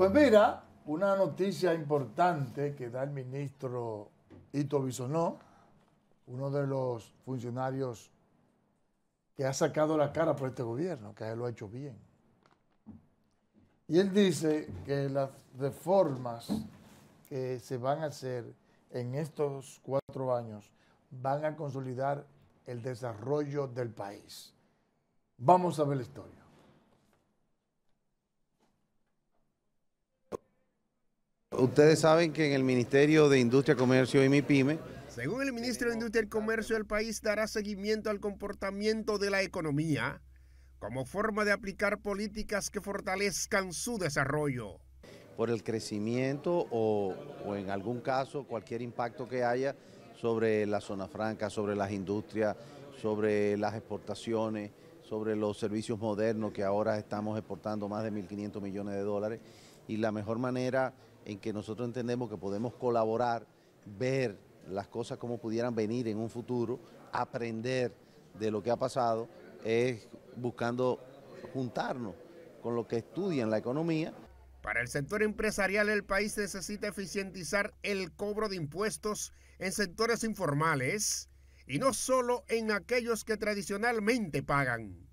Pues mira, una noticia importante que da el ministro Ito Bisonó, uno de los funcionarios que ha sacado la cara por este gobierno, que lo ha hecho bien. Y él dice que las reformas que se van a hacer en estos cuatro años van a consolidar el desarrollo del país. Vamos a ver la historia. Ustedes saben que en el Ministerio de Industria, Comercio y MIPYME, según el ministro de Industria y Comercio, el país dará seguimiento al comportamiento de la economía como forma de aplicar políticas que fortalezcan su desarrollo. Por el crecimiento o, o en algún caso cualquier impacto que haya sobre la zona franca, sobre las industrias, sobre las exportaciones, sobre los servicios modernos que ahora estamos exportando más de 1.500 millones de dólares y la mejor manera en que nosotros entendemos que podemos colaborar, ver las cosas como pudieran venir en un futuro, aprender de lo que ha pasado, es buscando juntarnos con lo que estudian la economía. Para el sector empresarial el país necesita eficientizar el cobro de impuestos en sectores informales y no solo en aquellos que tradicionalmente pagan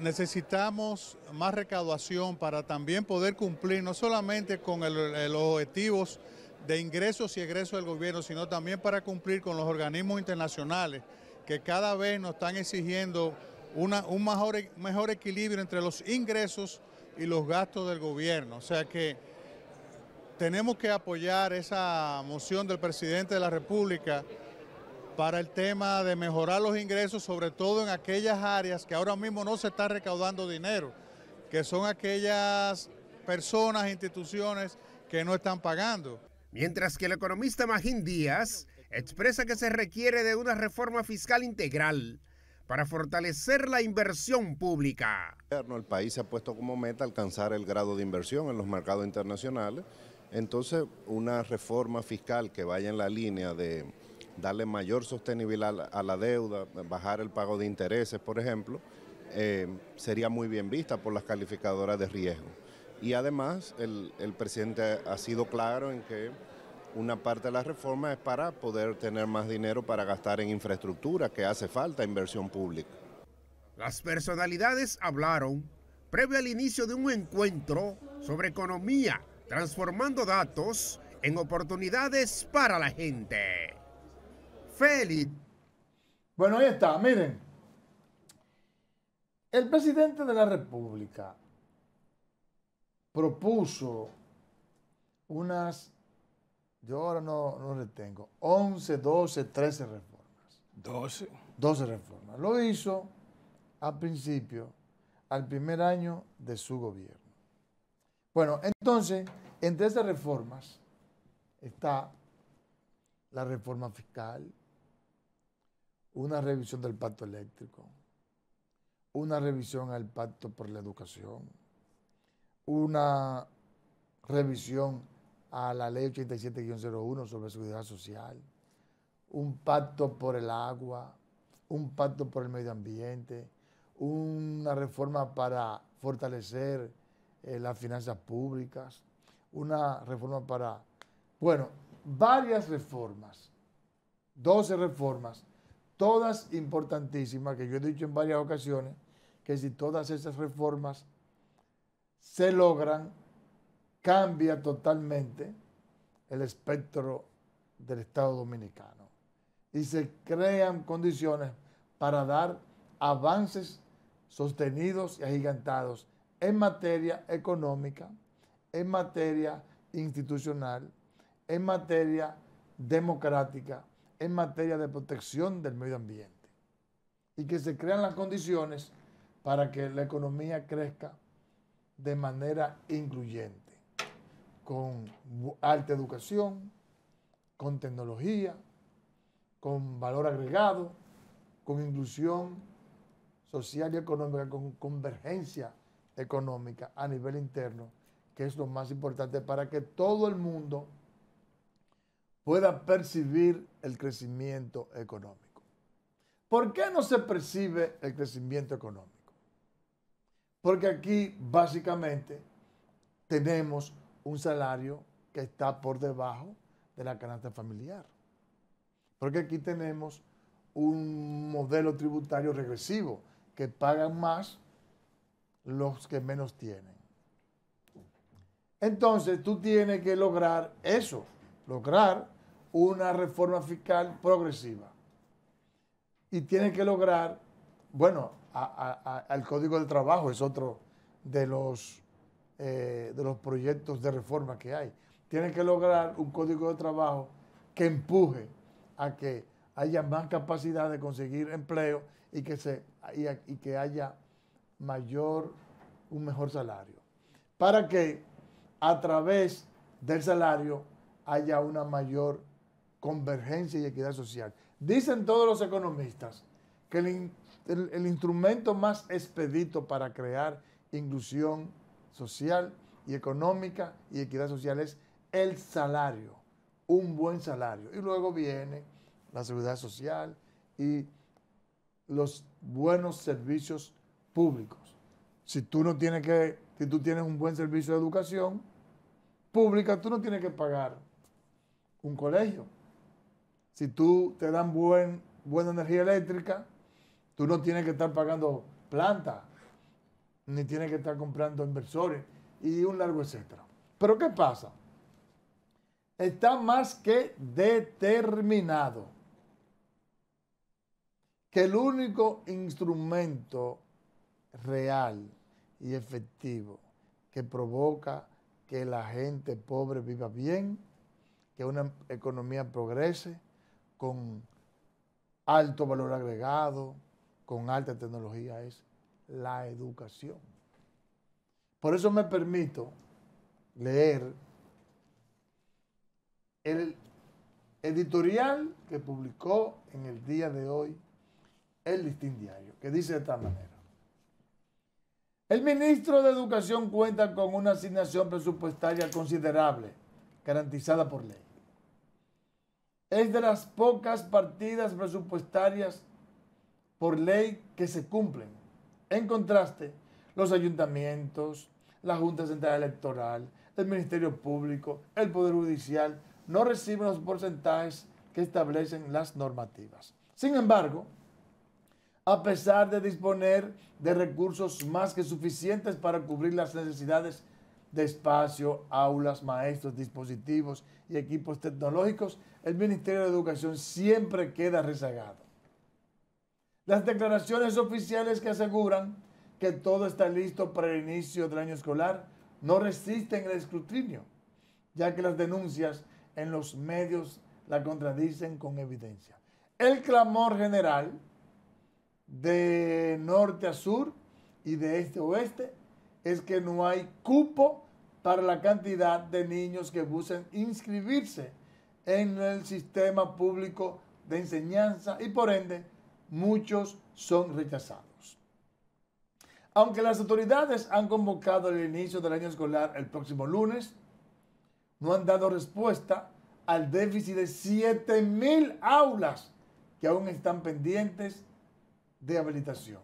necesitamos más recaudación para también poder cumplir no solamente con los objetivos de ingresos y egresos del gobierno, sino también para cumplir con los organismos internacionales que cada vez nos están exigiendo un e-, mejor equilibrio entre los ingresos y los gastos del gobierno. O sea que tenemos que apoyar esa moción del presidente de la República para el tema de mejorar los ingresos, sobre todo en aquellas áreas que ahora mismo no se está recaudando dinero, que son aquellas personas, instituciones que no están pagando. Mientras que el economista Magín Díaz expresa que se requiere de una reforma fiscal integral para fortalecer la inversión pública. El país se ha puesto como meta alcanzar el grado de inversión en los mercados internacionales, entonces una reforma fiscal que vaya en la línea de darle mayor sostenibilidad a la deuda, bajar el pago de intereses, por ejemplo, eh, sería muy bien vista por las calificadoras de riesgo. Y además el presidente ha sido claro en que una parte de la reforma es para poder tener más dinero para gastar en infraestructura, que hace falta inversión pública. Las personalidades hablaron previo al inicio de un encuentro sobre economía, transformando datos en oportunidades para la gente. Félix. Bueno, ahí está, miren. El presidente de la República propuso unas, yo ahora no, no retengo, 11, 12, 13 reformas. 12. 12 reformas. Lo hizo al principio, al primer año de su gobierno. Bueno, entonces, entre esas reformas está la reforma fiscal, una revisión del pacto eléctrico, una revisión al pacto por la educación, una revisión a la ley 87-01 sobre seguridad social, un pacto por el agua, un pacto por el medio ambiente, una reforma para fortalecer eh, las finanzas públicas, una reforma para, bueno, varias reformas, 12 reformas todas importantísimas, que yo he dicho en varias ocasiones, que si todas esas reformas se logran, cambia totalmente el espectro del Estado dominicano y se crean condiciones para dar avances sostenidos y agigantados en materia económica, en materia institucional, en materia democrática en materia de protección del medio ambiente y que se crean las condiciones para que la economía crezca de manera incluyente, con alta educación, con tecnología, con valor agregado, con inclusión social y económica, con convergencia económica a nivel interno, que es lo más importante para que todo el mundo pueda percibir el crecimiento económico. ¿Por qué no se percibe el crecimiento económico? Porque aquí básicamente tenemos un salario que está por debajo de la canasta familiar. Porque aquí tenemos un modelo tributario regresivo, que pagan más los que menos tienen. Entonces tú tienes que lograr eso, lograr una reforma fiscal progresiva. Y tiene que lograr, bueno, al Código del Trabajo es otro de los, eh, de los proyectos de reforma que hay. Tiene que lograr un Código de Trabajo que empuje a que haya más capacidad de conseguir empleo y que, se, y que haya mayor, un mejor salario. Para que a través del salario haya una mayor convergencia y equidad social. Dicen todos los economistas que el, instrumento más expedito para crear inclusión social y económica y equidad social es el salario, un buen salario. Y luego viene la seguridad social y los buenos servicios públicos. Si tú no tienes que, si tú tienes un buen servicio de educación pública, tú no tienes que pagar un colegio si tú te dan buena energía eléctrica, tú no tienes que estar pagando planta, ni tienes que estar comprando inversores y un largo etcétera. Pero ¿qué pasa? Está más que determinado que el único instrumento real y efectivo que provoca que la gente pobre viva bien, que una economía progrese, con alto valor agregado, con alta tecnología, es la educación. Por eso me permito leer el editorial que publicó en el día de hoy el Listín Diario, que dice de esta manera. El ministro de Educación cuenta con una asignación presupuestaria considerable, garantizada por ley. Es de las pocas partidas presupuestarias por ley que se cumplen. En contraste, los ayuntamientos, la Junta Central Electoral, el Ministerio Público, el Poder Judicial no reciben los porcentajes que establecen las normativas. Sin embargo, a pesar de disponer de recursos más que suficientes para cubrir las necesidades de espacio, aulas, maestros, dispositivos y equipos tecnológicos, el Ministerio de Educación siempre queda rezagado. Las declaraciones oficiales que aseguran que todo está listo para el inicio del año escolar no resisten el escrutinio, ya que las denuncias en los medios la contradicen con evidencia. El clamor general de norte a sur y de este a oeste es que no hay cupo para la cantidad de niños que buscan inscribirse en el sistema público de enseñanza y por ende muchos son rechazados. Aunque las autoridades han convocado el inicio del año escolar el próximo lunes, no han dado respuesta al déficit de 7.000 aulas que aún están pendientes de habilitación.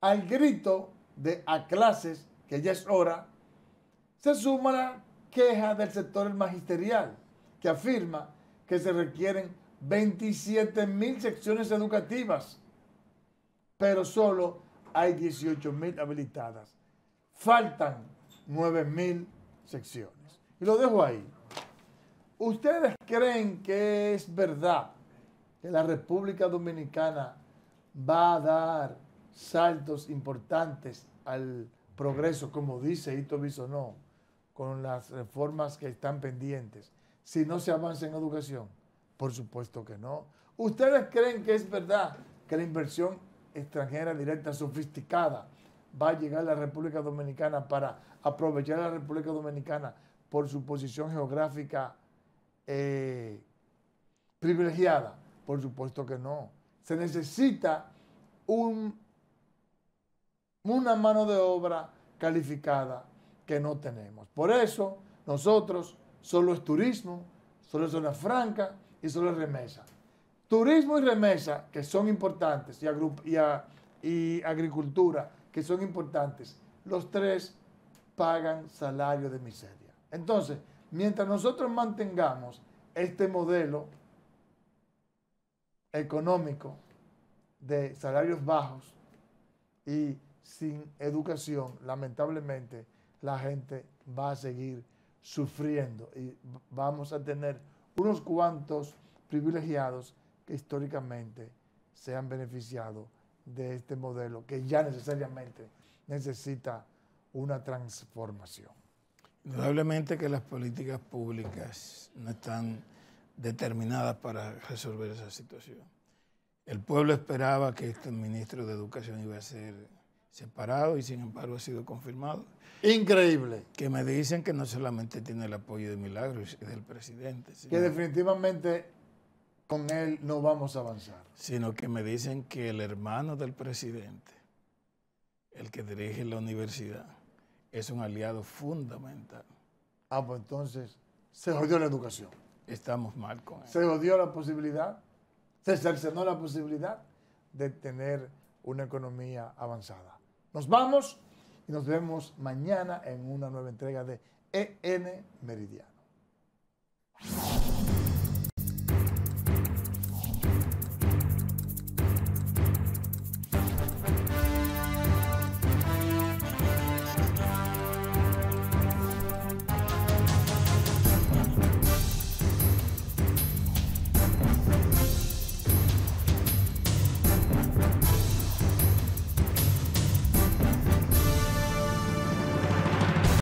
Al grito de a clases, que ya es hora, se suma la queja del sector magisterial, que afirma que se requieren 27 mil secciones educativas, pero solo hay 18 mil habilitadas. Faltan 9 mil secciones. Y lo dejo ahí. ¿Ustedes creen que es verdad que la República Dominicana va a dar saltos importantes al progreso, como dice Ito Bisonó, con las reformas que están pendientes, si no se avanza en educación? Por supuesto que no. ¿Ustedes creen que es verdad que la inversión extranjera directa sofisticada va a llegar a la República Dominicana para aprovechar a la República Dominicana por su posición geográfica eh, privilegiada? Por supuesto que no. Se necesita un una mano de obra calificada que no tenemos. Por eso nosotros solo es turismo, solo es zona franca y solo es remesa. Turismo y remesa, que son importantes, y, y agricultura, que son importantes, los tres pagan salario de miseria. Entonces, mientras nosotros mantengamos este modelo económico de salarios bajos y sin educación, lamentablemente, la gente va a seguir sufriendo y vamos a tener unos cuantos privilegiados que históricamente se han beneficiado de este modelo que ya necesariamente necesita una transformación. Indudablemente que las políticas públicas no están determinadas para resolver esa situación. El pueblo esperaba que este ministro de Educación iba a ser separado y sin embargo ha sido confirmado. Increíble. Que me dicen que no solamente tiene el apoyo de Milagros y del presidente. que definitivamente con él no vamos a avanzar. Sino que me dicen que el hermano del presidente, el que dirige la universidad, es un aliado fundamental. Ah, pues entonces se jodió la educación. Estamos mal con él. Se jodió la posibilidad, se cercenó la posibilidad de tener una economía avanzada. Nos vamos y nos vemos mañana en una nueva entrega de EN Meridiano.